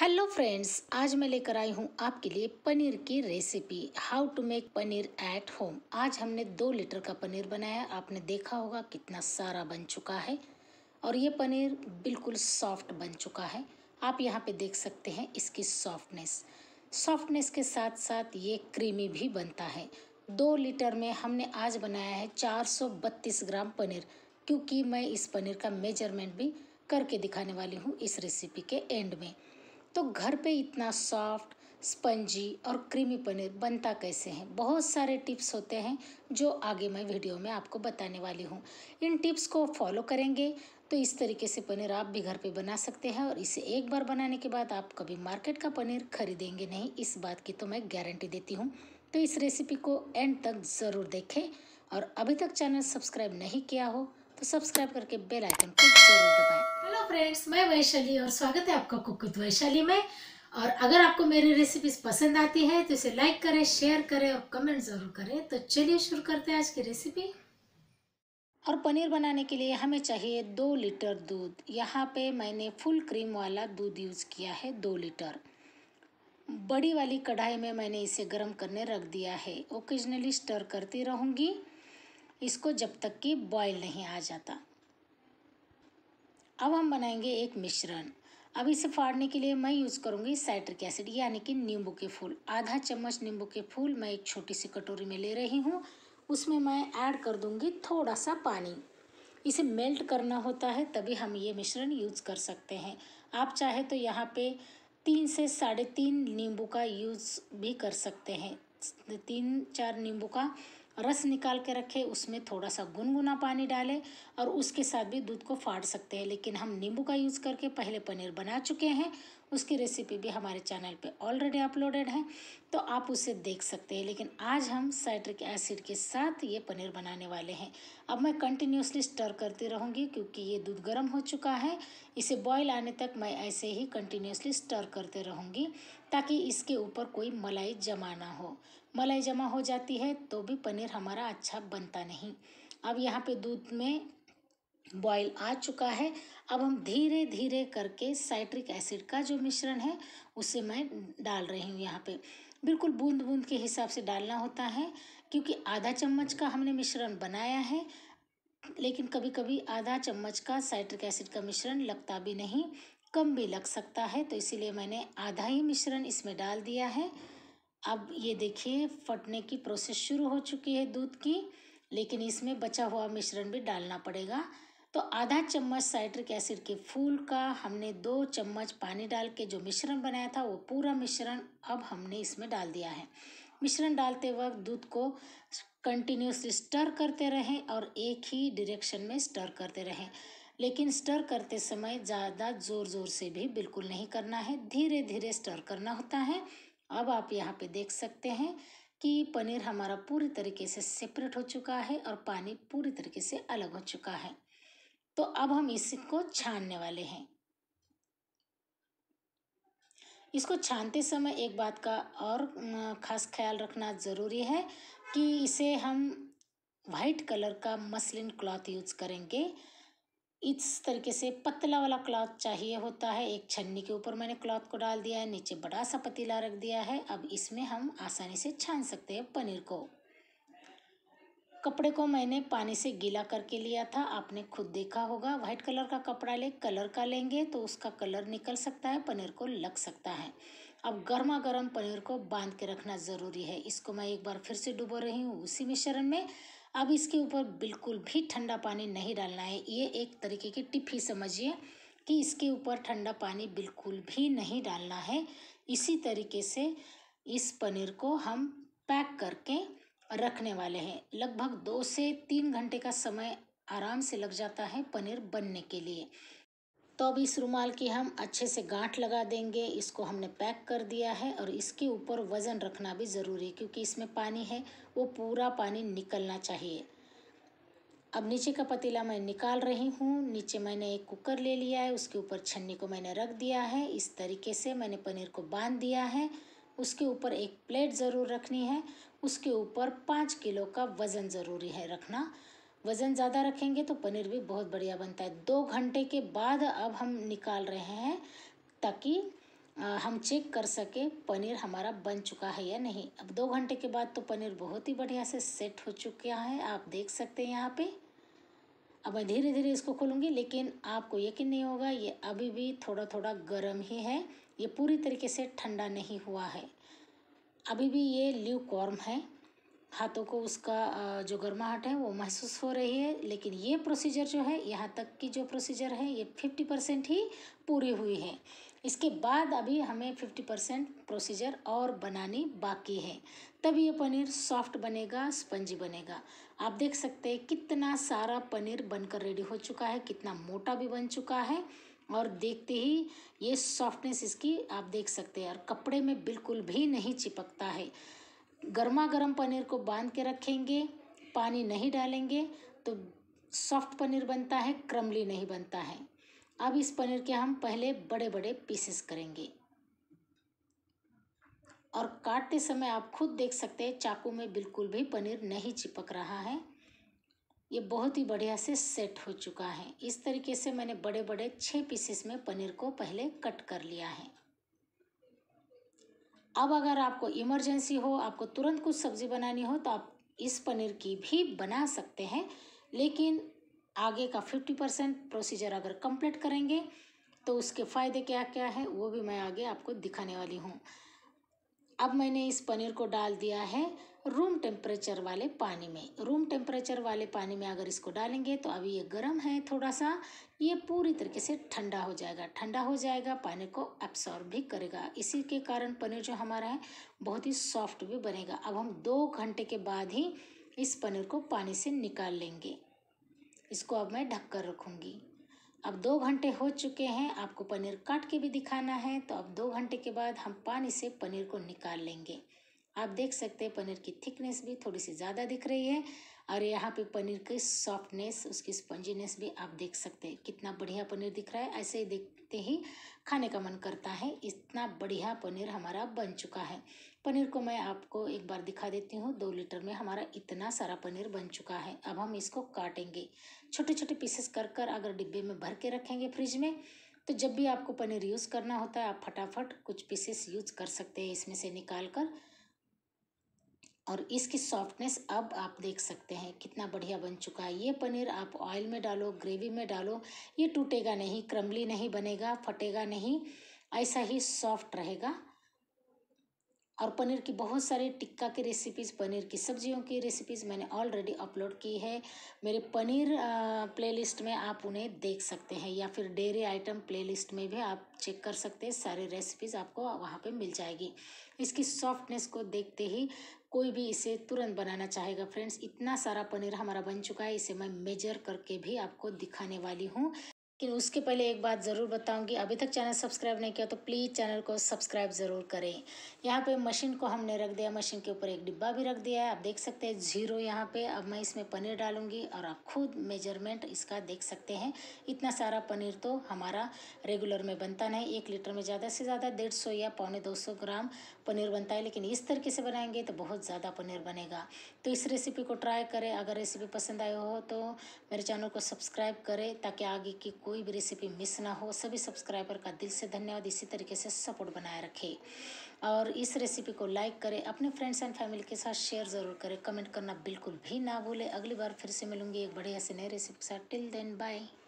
hello friends आज मैं लेकर आई हूँ आपके लिए पनीर की recipe how to make paneer at home आज हमने दो लीटर का पनीर बनाया आपने देखा होगा कितना सारा बन चुका है और ये पनीर बिल्कुल सॉफ्ट बन चुका है आप यहाँ पे देख सकते हैं इसकी सॉफ्टनेस सॉफ्टनेस के साथ साथ ये क्रीमी भी बनता है दो लीटर में हमने आज बनाया है चार ग्राम पनीर क्योंकि मैं इस पनीर का मेजरमेंट भी करके दिखाने वाली हूँ इस रेसिपी के एंड में तो घर पे इतना सॉफ्ट स्पंजी और क्रीमी पनीर बनता कैसे हैं बहुत सारे टिप्स होते हैं जो आगे मैं वीडियो में आपको बताने वाली हूँ इन टिप्स को फॉलो करेंगे तो इस तरीके से पनीर आप भी घर पे बना सकते हैं और इसे एक बार बनाने के बाद आप कभी मार्केट का पनीर खरीदेंगे नहीं इस बात की तो मैं गारंटी देती हूँ तो इस रेसिपी को एंड तक ज़रूर देखें और अभी तक चैनल सब्सक्राइब नहीं किया हो तो सब्सक्राइब करके बेल आइकन को जरूर दबाएं फ्रेंड्स मैं वैशाली और स्वागत है आपका कुक विद वैशाली में और अगर आपको मेरी रेसिपीज पसंद आती है तो इसे लाइक करें शेयर करें और कमेंट ज़रूर करें तो चलिए शुरू करते हैं आज की रेसिपी और पनीर बनाने के लिए हमें चाहिए दो लीटर दूध यहाँ पे मैंने फुल क्रीम वाला दूध यूज़ किया है दो लीटर बड़ी वाली कढ़ाई में मैंने इसे गर्म करने रख दिया है ओकेजनली स्टर करती रहूँगी इसको जब तक कि बॉयल नहीं आ जाता अब हम बनाएंगे एक मिश्रण अब इसे फाड़ने के लिए मैं यूज़ करूँगी साइट्रिक एसिड यानी कि नींबू के फूल आधा चम्मच नींबू के फूल मैं एक छोटी सी कटोरी में ले रही हूँ उसमें मैं ऐड कर दूँगी थोड़ा सा पानी इसे मेल्ट करना होता है तभी हम ये मिश्रण यूज़ कर सकते हैं आप चाहे तो यहाँ पे तीन से साढ़े तीन नींबू का यूज़ भी कर सकते हैं तीन चार नींबू का रस निकाल के रखें उसमें थोड़ा सा गुनगुना पानी डालें और उसके साथ भी दूध को फाड़ सकते हैं लेकिन हम नींबू का यूज़ करके पहले पनीर बना चुके हैं उसकी रेसिपी भी हमारे चैनल पे ऑलरेडी अपलोडेड है तो आप उसे देख सकते हैं लेकिन आज हम साइट्रिक एसिड के साथ ये पनीर बनाने वाले हैं अब मैं कंटिन्यूसली स्टर करती रहूँगी क्योंकि ये दूध गर्म हो चुका है इसे बॉयल आने तक मैं ऐसे ही कंटिन्यूसली स्टर करते रहूँगी ताकि इसके ऊपर कोई मलाई जमा ना हो मलाई जमा हो जाती है तो भी पनीर हमारा अच्छा बनता नहीं अब यहाँ पे दूध में बॉयल आ चुका है अब हम धीरे धीरे करके साइट्रिक एसिड का जो मिश्रण है उसे मैं डाल रही हूँ यहाँ पे बिल्कुल बूंद बूंद के हिसाब से डालना होता है क्योंकि आधा चम्मच का हमने मिश्रण बनाया है लेकिन कभी कभी आधा चम्मच का साइट्रिक एसिड का मिश्रण लगता भी नहीं कम भी लग सकता है तो इसीलिए मैंने आधा ही मिश्रण इसमें डाल दिया है अब ये देखिए फटने की प्रोसेस शुरू हो चुकी है दूध की लेकिन इसमें बचा हुआ मिश्रण भी डालना पड़ेगा तो आधा चम्मच साइट्रिक एसिड के फूल का हमने दो चम्मच पानी डाल के जो मिश्रण बनाया था वो पूरा मिश्रण अब हमने इसमें डाल दिया है मिश्रण डालते वक्त दूध को कंटिन्यूसली स्टर करते रहें और एक ही डिरेक्शन में स्टर करते रहें लेकिन स्टर करते समय ज़्यादा ज़ोर ज़ोर से भी बिल्कुल नहीं करना है धीरे धीरे स्टर करना होता है अब आप यहाँ पे देख सकते हैं कि पनीर हमारा पूरी तरीके से सेपरेट हो चुका है और पानी पूरी तरीके से अलग हो चुका है तो अब हम इसको छानने वाले हैं इसको छानते समय एक बात का और ख़ास ख्याल रखना ज़रूरी है कि इसे हम वाइट कलर का मसलिन क्लॉथ यूज करेंगे इस तरीके से पतला वाला क्लॉथ चाहिए होता है एक छन्नी के ऊपर मैंने क्लॉथ को डाल दिया है नीचे बड़ा सा पतीला रख दिया है अब इसमें हम आसानी से छान सकते हैं पनीर को कपड़े को मैंने पानी से गीला करके लिया था आपने खुद देखा होगा व्हाइट कलर का कपड़ा ले कलर का लेंगे तो उसका कलर निकल सकता है पनीर को लग सकता है अब गर्मा गर्म पनीर को बांध के रखना ज़रूरी है इसको मैं एक बार फिर से डुबो रही हूँ उसी मिश्रण में अब इसके ऊपर बिल्कुल भी ठंडा पानी नहीं डालना है ये एक तरीके की टिप ही समझिए कि इसके ऊपर ठंडा पानी बिल्कुल भी नहीं डालना है इसी तरीके से इस पनीर को हम पैक करके रखने वाले हैं लगभग दो से तीन घंटे का समय आराम से लग जाता है पनीर बनने के लिए तो अब इस रुमाल की हम अच्छे से गांठ लगा देंगे इसको हमने पैक कर दिया है और इसके ऊपर वज़न रखना भी ज़रूरी है क्योंकि इसमें पानी है वो पूरा पानी निकलना चाहिए अब नीचे का पतीला मैं निकाल रही हूँ नीचे मैंने एक कुकर ले लिया है उसके ऊपर छन्नी को मैंने रख दिया है इस तरीके से मैंने पनीर को बांध दिया है उसके ऊपर एक प्लेट ज़रूर रखनी है उसके ऊपर पाँच किलो का वज़न ज़रूरी है रखना वज़न ज़्यादा रखेंगे तो पनीर भी बहुत बढ़िया बनता है दो घंटे के बाद अब हम निकाल रहे हैं ताकि हम चेक कर सके पनीर हमारा बन चुका है या नहीं अब दो घंटे के बाद तो पनीर बहुत ही बढ़िया से सेट हो चुका है आप देख सकते हैं यहाँ पे अब मैं धीरे धीरे इसको खोलूँगी लेकिन आपको यकीन नहीं होगा ये अभी भी थोड़ा थोड़ा गर्म ही है ये पूरी तरीके से ठंडा नहीं हुआ है अभी भी ये ल्यू कॉर्म है हाथों को उसका जो गर्माहट है वो महसूस हो रही है लेकिन ये प्रोसीजर जो है यहाँ तक की जो प्रोसीजर है ये फिफ्टी परसेंट ही पूरी हुई है इसके बाद अभी हमें फिफ्टी परसेंट प्रोसीजर और बनानी बाकी है तब ये पनीर सॉफ्ट बनेगा स्पंजी बनेगा आप देख सकते हैं कितना सारा पनीर बनकर रेडी हो चुका है कितना मोटा भी बन चुका है और देखते ही ये सॉफ्टनेस इसकी आप देख सकते हैं और कपड़े में बिल्कुल भी नहीं चिपकता है गर्मा गर्म पनीर को बांध के रखेंगे पानी नहीं डालेंगे तो सॉफ्ट पनीर बनता है क्रमली नहीं बनता है अब इस पनीर के हम पहले बड़े बड़े पीसेस करेंगे और काटते समय आप खुद देख सकते हैं चाकू में बिल्कुल भी पनीर नहीं चिपक रहा है ये बहुत ही बढ़िया से सेट हो चुका है इस तरीके से मैंने बड़े बड़े छः पीसेस में पनीर को पहले कट कर लिया है अब अगर आपको इमरजेंसी हो आपको तुरंत कुछ सब्ज़ी बनानी हो तो आप इस पनीर की भी बना सकते हैं लेकिन आगे का फिफ्टी परसेंट प्रोसीजर अगर कंप्लीट करेंगे तो उसके फ़ायदे क्या क्या है वो भी मैं आगे आपको दिखाने वाली हूँ अब मैंने इस पनीर को डाल दिया है रूम टेम्परेचर वाले पानी में रूम टेम्परेचर वाले पानी में अगर इसको डालेंगे तो अभी ये गर्म है थोड़ा सा ये पूरी तरीके से ठंडा हो जाएगा ठंडा हो जाएगा पानी को एब्सॉर्ब भी करेगा इसी के कारण पनीर जो हमारा है बहुत ही सॉफ्ट भी बनेगा अब हम दो घंटे के बाद ही इस पनीर को पानी से निकाल लेंगे इसको अब मैं ढक कर रखूँगी अब दो घंटे हो चुके हैं आपको पनीर काट के भी दिखाना है तो अब दो घंटे के बाद हम पानी से पनीर को निकाल लेंगे आप देख सकते हैं पनीर की थिकनेस भी थोड़ी सी ज़्यादा दिख रही है और यहाँ पे पनीर की सॉफ्टनेस उसकी स्पंजीनेस भी आप देख सकते हैं कितना बढ़िया पनीर दिख रहा है ऐसे ही देखते ही खाने का मन करता है इतना बढ़िया पनीर हमारा बन चुका है पनीर को मैं आपको एक बार दिखा देती हूँ दो लीटर में हमारा इतना सारा पनीर बन चुका है अब हम इसको काटेंगे छोटे छोटे पीसेस कर कर अगर डिब्बे में भर के रखेंगे फ्रिज में तो जब भी आपको पनीर यूज़ करना होता है आप फटाफट कुछ पीसेस यूज़ कर सकते हैं इसमें से निकाल कर और इसकी सॉफ्टनेस अब आप देख सकते हैं कितना बढ़िया बन चुका है ये पनीर आप ऑयल में डालो ग्रेवी में डालो ये टूटेगा नहीं क्रम्बली नहीं बनेगा फटेगा नहीं ऐसा ही सॉफ्ट रहेगा और पनीर की बहुत सारी टिक्का की रेसिपीज़ पनीर की सब्जियों की रेसिपीज़ मैंने ऑलरेडी अपलोड की है मेरे पनीर प्लेलिस्ट में आप उन्हें देख सकते हैं या फिर डेयरी आइटम प्लेलिस्ट में भी आप चेक कर सकते हैं सारे रेसिपीज़ आपको वहाँ पे मिल जाएगी इसकी सॉफ्टनेस को देखते ही कोई भी इसे तुरंत बनाना चाहेगा फ्रेंड्स इतना सारा पनीर हमारा बन चुका है इसे मैं मेजर करके भी आपको दिखाने वाली हूँ लेकिन उसके पहले एक बात ज़रूर बताऊंगी अभी तक चैनल सब्सक्राइब नहीं किया तो प्लीज़ चैनल को सब्सक्राइब ज़रूर करें यहाँ पे मशीन को हमने रख दिया मशीन के ऊपर एक डिब्बा भी रख दिया है आप देख सकते हैं जीरो यहाँ पे अब मैं इसमें पनीर डालूंगी और आप खुद मेजरमेंट इसका देख सकते हैं इतना सारा पनीर तो हमारा रेगुलर में बनता नहीं एक लीटर में ज़्यादा से ज़्यादा डेढ़ या पौने दो ग्राम पनीर बनता है लेकिन इस तरीके से बनाएंगे तो बहुत ज़्यादा पनीर बनेगा तो इस रेसिपी को ट्राई करें अगर रेसिपी पसंद आए हो तो मेरे चैनल को सब्सक्राइब करें ताकि आगे की कोई भी रेसिपी मिस ना हो सभी सब्सक्राइबर का दिल से धन्यवाद इसी तरीके से सपोर्ट बनाए रखें और इस रेसिपी को लाइक करें अपने फ्रेंड्स एंड फैमिली के साथ शेयर ज़रूर करें कमेंट करना बिल्कुल भी ना भूलें अगली बार फिर से मिलूंगी एक बढ़िया से नई रेसिपी के साथ टिल देन बाय